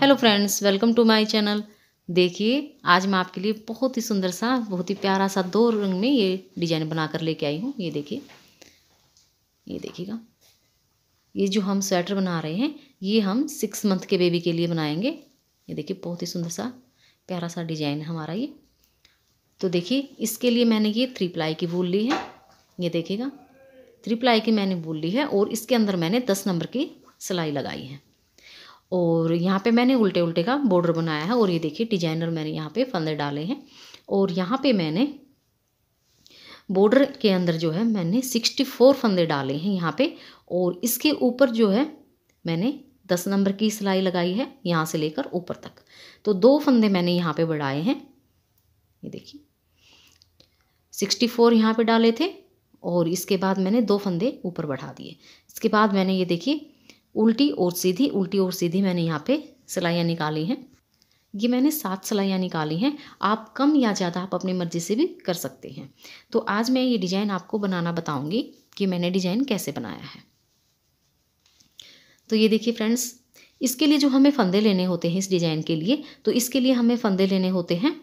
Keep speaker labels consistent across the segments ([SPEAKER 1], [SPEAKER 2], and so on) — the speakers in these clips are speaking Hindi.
[SPEAKER 1] hello friends welcome to my channel देखिए आज मैं आपके लिए बहुत ही सुंदर सा बहुत ही प्यारा सा दो रंग में ये डिजाइन बना कर लेके आई हूँ ये देखिए ये देखिएगा ये जो हम स्वेटर बना रहे हैं ये हम सिक्स मंथ के बेबी के लिए बनाएंगे ये देखिए बहुत ही सुंदर सा प्यारा सा डिजाइन है हमारा ये तो देखिए इसके लिए मैंने ये थ्री प्लाई की बोल ली है ये देखिएगा थ्री प्लाई की मैंने बोल ली है और इसके अंदर मैंने दस नंबर की सिलाई लगाई है और यहाँ पे मैंने उल्टे उल्टे का बॉर्डर बनाया है और ये देखिए डिजाइनर मैंने यहाँ पे फंदे डाले हैं और यहाँ पे मैंने बॉर्डर के अंदर जो है मैंने सिक्सटी फोर फंदे डाले हैं यहाँ पे और इसके ऊपर जो है मैंने दस नंबर की सिलाई लगाई है यहाँ से लेकर ऊपर तक तो दो फंदे मैंने यहाँ पे बढ़ाए हैं ये देखिए सिक्सटी फोर यहाँ पर डाले थे और इसके बाद मैंने दो फंदे ऊपर बढ़ा दिए इसके बाद मैंने ये देखिए उल्टी और सीधी उल्टी और सीधी मैंने यहाँ पे सिलाइयाँ निकाली हैं ये मैंने सात सिलाइयाँ निकाली हैं आप कम या ज़्यादा आप अपनी मर्ज़ी से भी कर सकते हैं तो आज मैं ये डिज़ाइन आपको बनाना बताऊँगी कि मैंने डिज़ाइन कैसे बनाया है तो ये देखिए फ्रेंड्स इसके लिए जो हमें फंदे लेने होते हैं इस डिज़ाइन के लिए तो इसके लिए हमें फंदे लेने होते हैं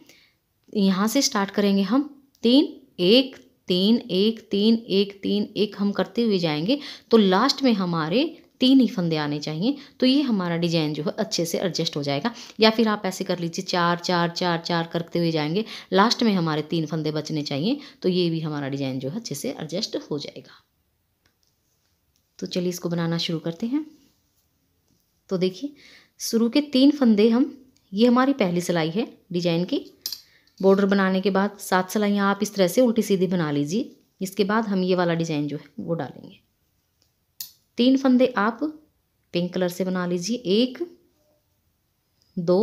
[SPEAKER 1] यहाँ से स्टार्ट करेंगे हम तीन एक तीन एक तीन एक तीन एक हम करते हुए जाएंगे तो लास्ट में हमारे तीन ही फंदे आने चाहिए तो ये हमारा डिजाइन जो है अच्छे से एडजस्ट हो जाएगा या फिर आप ऐसे कर लीजिए चार चार चार चार करते हुए जाएंगे लास्ट में हमारे तीन फंदे बचने चाहिए तो ये भी हमारा डिजाइन जो है अच्छे से एडजस्ट हो जाएगा तो चलिए इसको बनाना शुरू करते हैं तो देखिए शुरू के तीन फंदे हम ये हमारी पहली सिलाई है डिजाइन की बॉर्डर बनाने के बाद सात सिलाइयाँ आप इस तरह से उल्टी सीधी बना लीजिए इसके बाद हम ये वाला डिजाइन जो है वो डालेंगे तीन फंदे आप पिंक कलर से बना लीजिए एक दो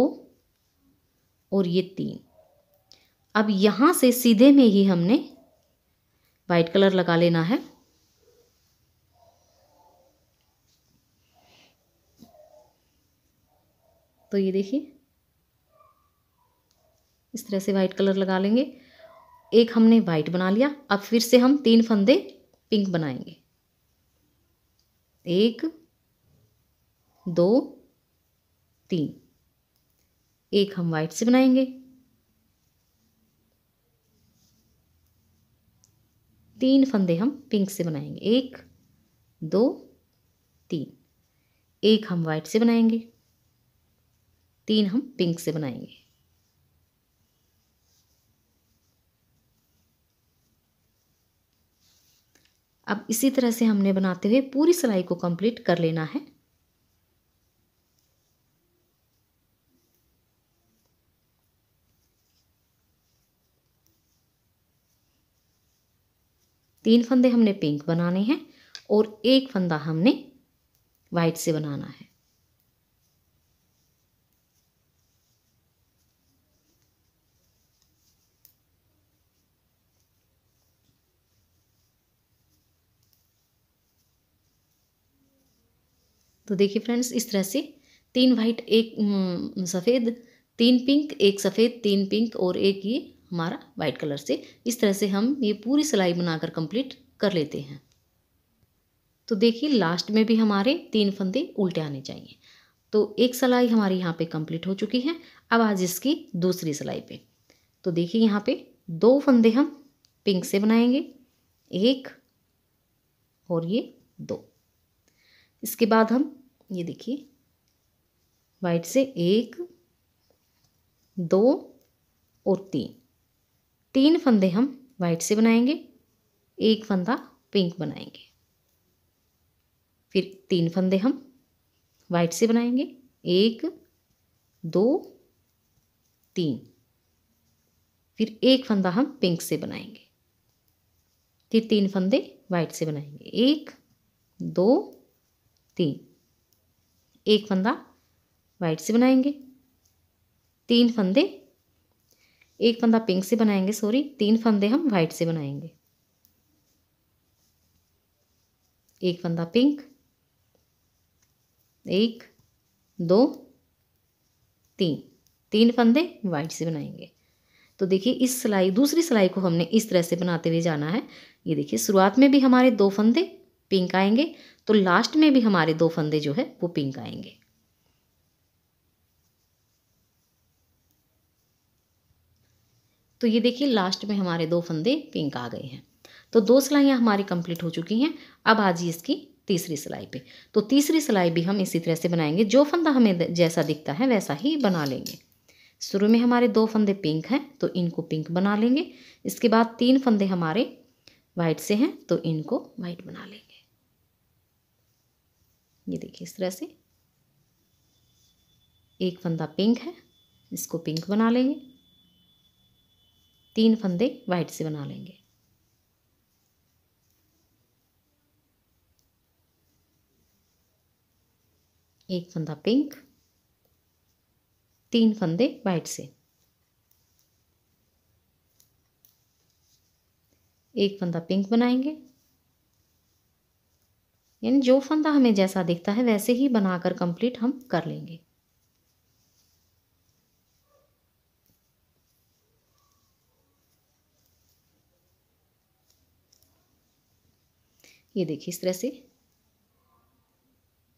[SPEAKER 1] और ये तीन अब यहाँ से सीधे में ही हमने वाइट कलर लगा लेना है तो ये देखिए इस तरह से वाइट कलर लगा लेंगे एक हमने वाइट बना लिया अब फिर से हम तीन फंदे पिंक बनाएंगे एक दो तीन एक हम वाइट से बनाएंगे तीन फंदे हम पिंक से बनाएंगे एक दो तीन एक हम वाइट से बनाएंगे तीन हम पिंक से बनाएंगे अब इसी तरह से हमने बनाते हुए पूरी सिलाई को कंप्लीट कर लेना है तीन फंदे हमने पिंक बनाने हैं और एक फंदा हमने वाइट से बनाना है तो देखिए फ्रेंड्स इस तरह से तीन वाइट एक हम्म, सफ़ेद तीन पिंक एक सफ़ेद तीन पिंक और एक ये हमारा वाइट कलर से इस तरह से हम ये पूरी सिलाई बनाकर कंप्लीट कर लेते हैं तो देखिए लास्ट में भी हमारे तीन फंदे उल्टे आने चाहिए तो एक सिलाई हमारी यहाँ पे कंप्लीट हो चुकी है अब आज इसकी दूसरी सिलाई पे तो देखिए यहाँ पे दो फंदे हम पिंक से बनाएंगे एक और ये दो इसके बाद हम ये देखिए वाइट से एक दो और तीन तीन फंदे हम वाइट से बनाएंगे एक फंदा पिंक बनाएंगे फिर तीन फंदे हम वाइट से बनाएंगे एक दो तीन फिर एक फंदा हम पिंक से बनाएंगे फिर तीन फंदे वाइट से बनाएंगे एक दो तीन एक फंदा वाइट से बनाएंगे तीन फंदे एक फंदा पिंक से बनाएंगे सॉरी तीन फंदे हम वाइट से बनाएंगे एक फंदा पिंक एक दो तीन तीन फंदे वाइट से बनाएंगे तो देखिए इस सिलाई दूसरी सिलाई को हमने इस तरह से बनाते हुए जाना है ये देखिए शुरुआत में भी हमारे दो फंदे पिंक आएंगे तो लास्ट में भी हमारे दो फंदे जो है वो पिंक आएंगे तो ये देखिए लास्ट में हमारे दो फंदे पिंक आ गए हैं तो दो सिलाइयाँ हमारी कंप्लीट हो चुकी हैं अब आज इसकी तीसरी सिलाई पे तो तीसरी सिलाई भी हम इसी तरह से बनाएंगे जो फंदा हमें जैसा दिखता है वैसा ही बना लेंगे शुरू में हमारे दो फंदे पिंक हैं तो इनको पिंक बना लेंगे इसके बाद तीन फंदे हमारे वाइट से हैं तो इनको वाइट बना लेंगे ये देखिए इस तरह से एक फंदा पिंक है इसको पिंक बना लेंगे तीन फंदे वाइट से बना लेंगे एक फंदा पिंक तीन फंदे वाइट से एक फंदा पिंक बनाएंगे यानी जो फंदा हमें जैसा दिखता है वैसे ही बनाकर कंप्लीट हम कर लेंगे ये देखिए इस तरह से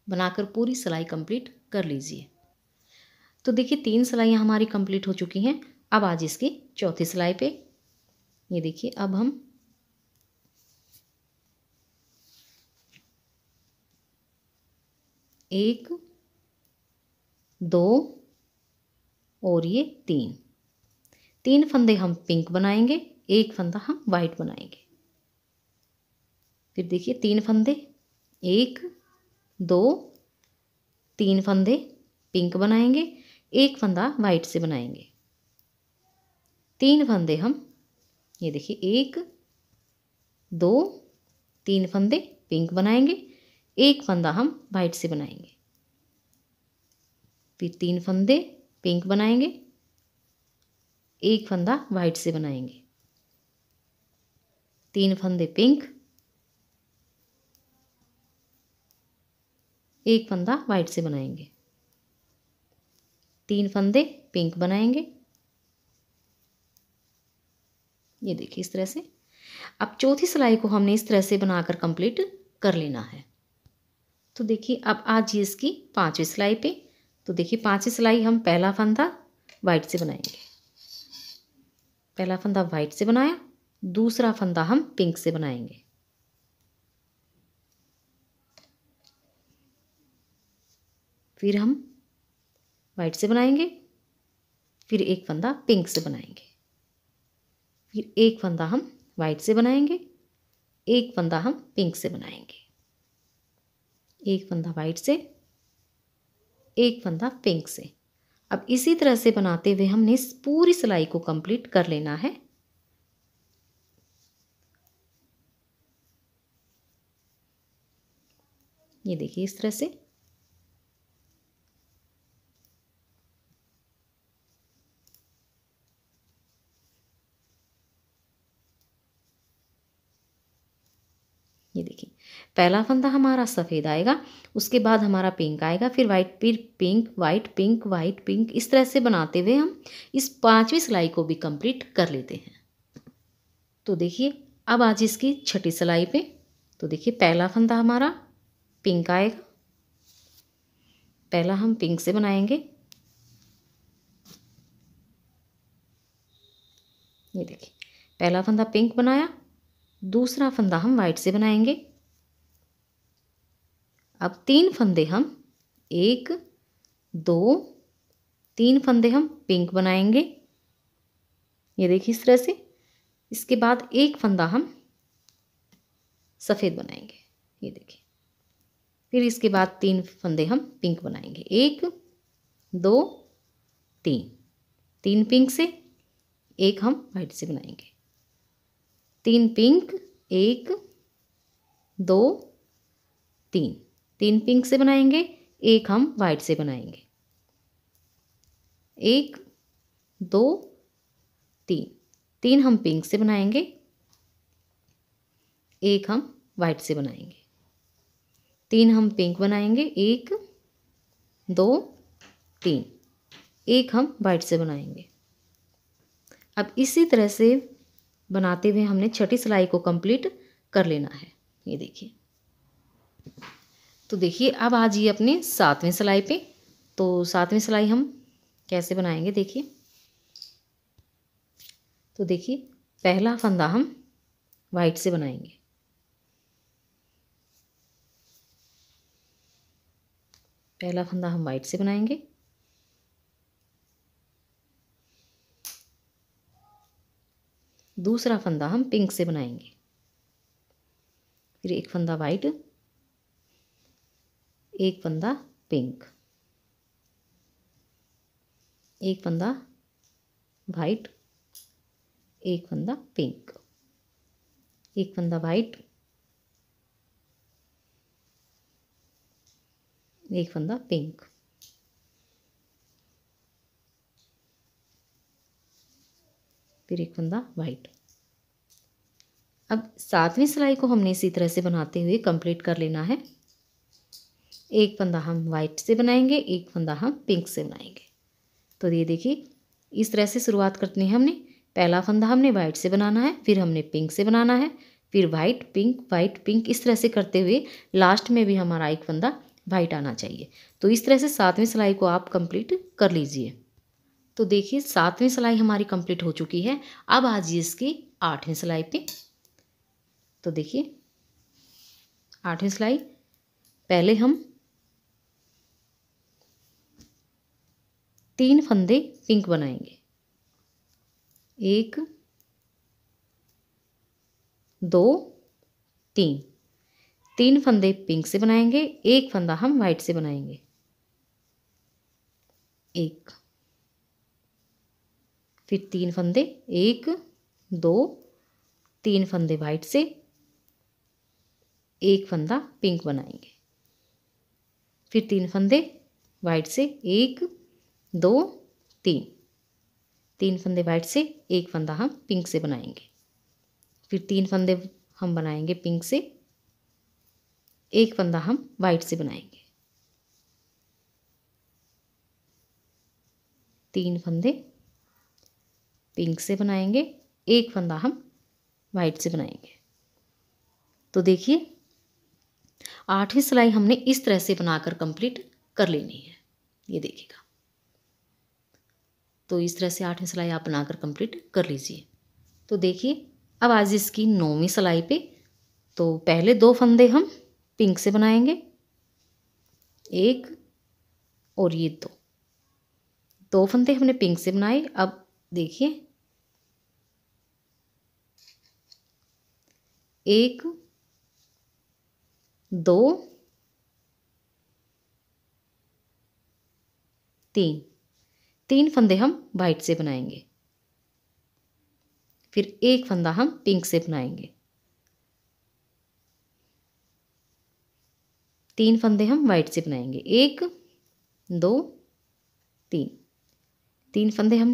[SPEAKER 1] बनाकर पूरी सिलाई कंप्लीट कर लीजिए तो देखिए तीन सिलाइयाँ हमारी कंप्लीट हो चुकी हैं अब आज इसकी चौथी सिलाई पे ये देखिए अब हम एक दो और ये तीन तीन फंदे हम पिंक बनाएंगे एक फंदा हम वाइट बनाएंगे फिर देखिए तीन फंदे एक दो तीन फंदे पिंक बनाएंगे एक फंदा वाइट से बनाएंगे तीन फंदे हम ये देखिए एक दो तीन फंदे पिंक बनाएंगे एक फंदा हम वाइट से बनाएंगे फिर तीन फंदे पिंक बनाएंगे एक फंदा वाइट से बनाएंगे तीन फंदे पिंक एक फंदा वाइट से बनाएंगे तीन फंदे पिंक बनाएंगे ये देखिए इस तरह से अब चौथी सिलाई को हमने इस तरह से बनाकर कंप्लीट कर लेना है तो देखिए अब आज ये इसकी पाँचवीं सिलाई पे तो देखिए पाँचवीं सिलाई हम पहला फंदा वाइट से बनाएंगे पहला फंदा वाइट से बनाया दूसरा फंदा हम पिंक से बनाएंगे फिर हम वाइट से बनाएंगे फिर एक फंदा पिंक से बनाएंगे फिर एक फंदा हम वाइट से बनाएंगे एक फंदा हम पिंक से बनाएंगे एक फंदा वाइट से एक फंदा पिंक से अब इसी तरह से बनाते हुए हमने इस पूरी सिलाई को कंप्लीट कर लेना है ये देखिए इस तरह से पहला फंदा हमारा सफ़ेद आएगा उसके बाद हमारा पिंक आएगा फिर वाइट फिर pink white pink white pink इस तरह से बनाते हुए हम इस पांचवी सिलाई को भी कंप्लीट कर लेते हैं तो देखिए अब आज इसकी छठी सिलाई पे तो देखिए पहला फंदा हमारा पिंक आएगा पहला हम पिंक से बनाएंगे ये देखिए पहला फंदा पिंक बनाया दूसरा फंदा हम वाइट से बनाएंगे अब तीन फंदे हम एक दो तीन फंदे हम पिंक बनाएंगे ये देखिए इस तरह से इसके बाद एक फंदा हम सफ़ेद बनाएंगे ये देखिए फिर इसके बाद तीन फंदे हम पिंक बनाएंगे एक दो तीन तीन पिंक से एक हम वाइट से बनाएंगे तीन पिंक एक दो तीन तीन पिंक से बनाएंगे एक हम वाइट से बनाएंगे एक दो तीन तीन हम पिंक से बनाएंगे एक हम वाइट से बनाएंगे तीन हम पिंक बनाएंगे एक दो तीन एक हम वाइट से बनाएंगे अब इसी तरह से बनाते हुए हमने छठी सिलाई को कंप्लीट कर लेना है ये देखिए तो देखिए अब आज ये अपने सातवें सिलाई पे तो सातवें सिलाई हम कैसे बनाएंगे देखिए तो देखिए पहला फंदा हम वाइट से बनाएंगे पहला फंदा हम वाइट से बनाएंगे दूसरा फंदा हम पिंक से बनाएंगे फिर एक फंदा वाइट एक फंदा पिंक एक फंदा वाइट एक फंदा पिंक एक फंदा वाइट एक फंदा पिंक फिर एक फंदा वाइट अब सातवीं सिलाई को हमने इसी तरह से बनाते हुए कंप्लीट कर लेना है एक फंदा हम वाइट से बनाएंगे एक फंदा हम पिंक से बनाएंगे तो ये देखिए इस तरह से शुरुआत करते हैं हमने पहला फंदा हमने वाइट से बनाना है फिर हमने पिंक से बनाना है फिर वाइट पिंक वाइट पिंक इस तरह से करते हुए लास्ट में भी हमारा एक फंदा वाइट आना चाहिए तो इस तरह से सातवीं सिलाई को आप कंप्लीट कर लीजिए तो देखिए सातवीं सिलाई हमारी कंप्लीट हो चुकी है अब आज इसकी आठवीं सिलाई पे तो देखिए आठवीं सिलाई पहले हम तीन फंदे पिंक बनाएंगे एक दो तीन तीन फंदे पिंक से बनाएंगे एक फंदा हम वाइट से बनाएंगे एक फिर तीन फंदे एक दो तीन फंदे वाइट से एक फंदा पिंक बनाएंगे फिर तीन फंदे वाइट से एक दो तीन तीन फंदे वाइट से एक फंदा हम पिंक से बनाएंगे फिर तीन फंदे हम बनाएंगे पिंक से एक फंदा हम वाइट से बनाएंगे तीन फंदे पिंक से बनाएंगे एक फंदा हम वाइट से बनाएंगे तो देखिए आठवीं सिलाई हमने इस तरह से बनाकर कंप्लीट कर लेनी है ये देखिएगा तो इस तरह से आठवीं सिलाई आप बनाकर कंप्लीट कर लीजिए तो देखिए अब आज इसकी नौवीं सिलाई पे तो पहले दो फंदे हम पिंक से बनाएंगे एक और ये दो दो फंदे हमने पिंक से बनाए अब देखिए एक दो तीन तीन फंदे हम वाइट से बनाएंगे फिर एक फंदा हम पिंक से बनाएंगे तीन फंदे हम वाइट से बनाएंगे एक दो तीन तीन फंदे हम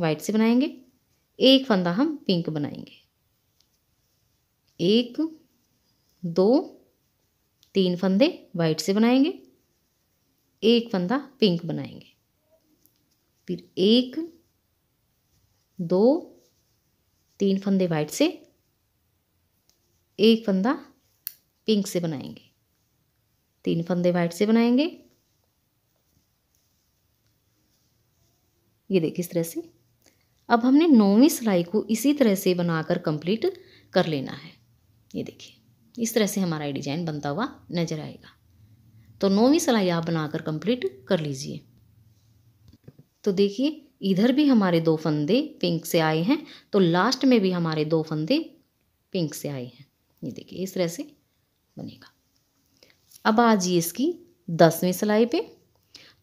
[SPEAKER 1] वाइट से बनाएंगे एक फंदा हम पिंक बनाएंगे एक दो तीन फंदे वाइट से बनाएंगे एक फंदा पिंक बनाएंगे फिर एक दो तीन फंदे वाइट से एक फंदा पिंक से बनाएंगे तीन फंदे वाइट से बनाएंगे ये देखिए इस तरह से अब हमने नौवीं सिलाई को इसी तरह से बनाकर कंप्लीट कर लेना है ये देखिए इस तरह से हमारा डिजाइन बनता हुआ नजर आएगा तो नौवीं सिलाई आप बनाकर कंप्लीट कर लीजिए तो देखिए इधर भी हमारे दो फंदे पिंक से आए हैं तो लास्ट में भी हमारे दो फंदे पिंक से आए हैं ये देखिए इस तरह से बनेगा अब आ जाइए इसकी दसवीं सिलाई पे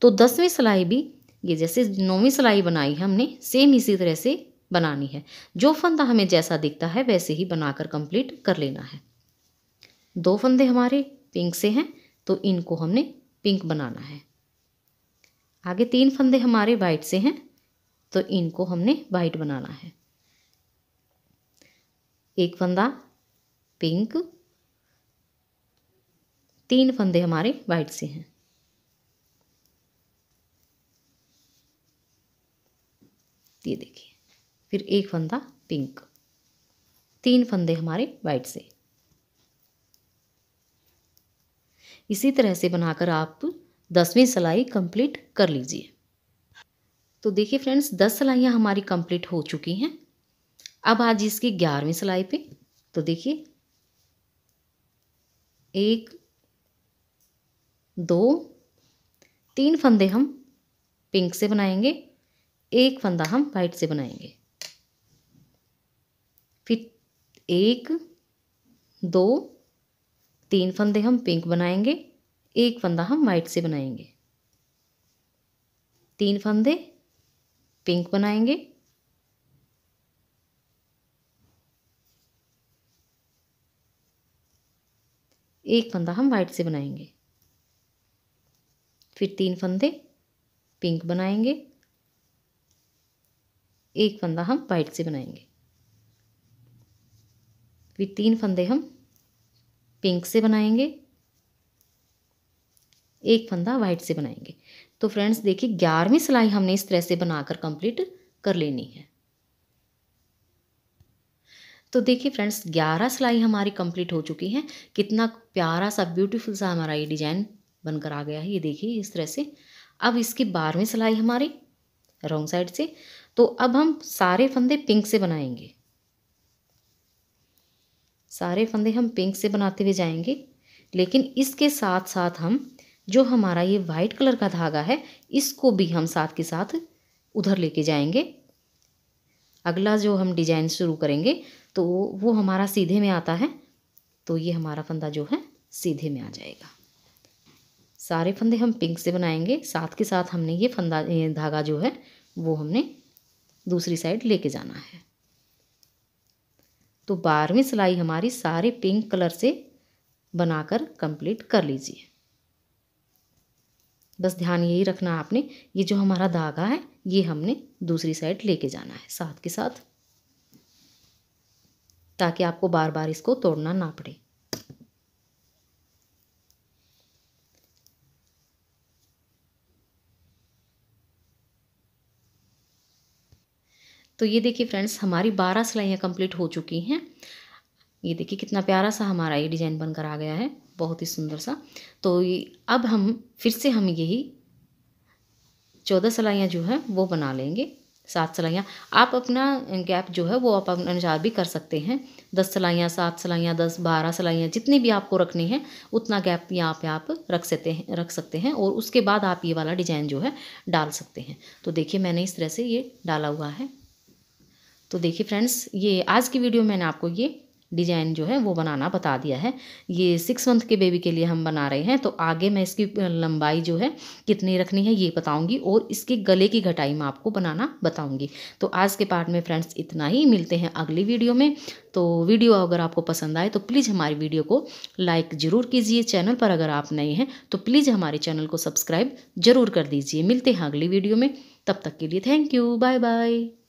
[SPEAKER 1] तो दसवीं सिलाई भी ये जैसे नौवीं सिलाई बनाई है हमने सेम इसी तरह से बनानी है जो फंदा हमें जैसा दिखता है वैसे ही बनाकर कंप्लीट कर लेना है दो फंदे हमारे पिंक से हैं तो इनको हमने पिंक बनाना है आगे तीन फंदे हमारे वाइट से हैं तो इनको हमने वाइट बनाना है एक फंदा पिंक तीन फंदे हमारे वाइट से हैं ये देखिए फिर एक फंदा पिंक तीन फंदे हमारे वाइट से इसी तरह से बनाकर आप दसवीं सिलाई कंप्लीट कर लीजिए तो देखिए फ्रेंड्स दस सिलाइयाँ हमारी कंप्लीट हो चुकी हैं अब आज इसकी ग्यारहवीं सिलाई पे तो देखिए एक दो तीन फंदे हम पिंक से बनाएंगे एक फंदा हम वाइट से बनाएंगे फिर एक दो तीन फंदे हम पिंक बनाएंगे एक फंदा हम वाइट से बनाएंगे तीन फंदे पिंक बनाएंगे एक फंदा हम वाइट से बनाएंगे फिर तीन फंदे पिंक बनाएंगे एक फंदा हम वाइट से बनाएंगे फिर तीन फंदे हम पिंक से बनाएंगे एक फंदा वाइट से बनाएंगे तो फ्रेंड्स देखिए ग्यारहवीं सिलाई हमने इस तरह से बनाकर कंप्लीट कर लेनी है तो देखिए फ्रेंड्स ग्यारह सिलाई हमारी कंप्लीट हो चुकी है कितना प्यारा सा ब्यूटीफुल सा हमारा ये डिजाइन बनकर आ गया है ये देखिए इस तरह से अब इसकी बारहवीं सिलाई हमारी रॉन्ग साइड से तो अब हम सारे फंदे पिंक से बनाएंगे सारे फंदे हम पिंक से बनाते हुए जाएंगे लेकिन इसके साथ साथ हम जो हमारा ये वाइट कलर का धागा है इसको भी हम साथ के साथ उधर लेके जाएंगे अगला जो हम डिजाइन शुरू करेंगे तो वो हमारा सीधे में आता है तो ये हमारा फंदा जो है सीधे में आ जाएगा सारे फंदे हम पिंक से बनाएंगे साथ के साथ हमने ये फंदा धागा जो है वो हमने दूसरी साइड लेके जाना है तो बारहवीं सिलाई हमारी सारे पिंक कलर से बनाकर कंप्लीट कर लीजिए बस ध्यान यही रखना आपने ये जो हमारा धागा है ये हमने दूसरी साइड लेके जाना है साथ के साथ ताकि आपको बार बार इसको तोड़ना ना पड़े तो ये देखिए फ्रेंड्स हमारी बारह सिलाइयाँ कंप्लीट हो चुकी हैं ये देखिए कितना प्यारा सा हमारा ये डिज़ाइन बनकर आ गया है बहुत ही सुंदर सा तो अब हम फिर से हम यही चौदह सलाइयाँ जो है वो बना लेंगे सात सलाइयाँ आप अपना गैप जो है वो आप अपने अनुसार भी कर सकते हैं दस सलाइयाँ सात सलाइयाँ दस बारह सलाइयाँ जितनी भी आपको रखनी है उतना गैप यहाँ पे आप रख सकते हैं रख सकते हैं और उसके बाद आप ये वाला डिजाइन जो है डाल सकते हैं तो देखिए मैंने इस तरह से ये डाला हुआ है तो देखिए फ्रेंड्स ये आज की वीडियो मैंने आपको ये डिजाइन जो है वो बनाना बता दिया है ये सिक्स मंथ के बेबी के लिए हम बना रहे हैं तो आगे मैं इसकी लंबाई जो है कितनी रखनी है ये बताऊँगी और इसके गले की घटाई मैं आपको बनाना बताऊँगी तो आज के पार्ट में फ्रेंड्स इतना ही मिलते हैं अगली वीडियो में तो वीडियो अगर आपको पसंद आए तो प्लीज़ हमारी वीडियो को लाइक ज़रूर कीजिए चैनल पर अगर आप नए हैं तो प्लीज़ हमारे चैनल को सब्सक्राइब ज़रूर कर दीजिए मिलते हैं अगली वीडियो में तब तक के लिए थैंक यू बाय बाय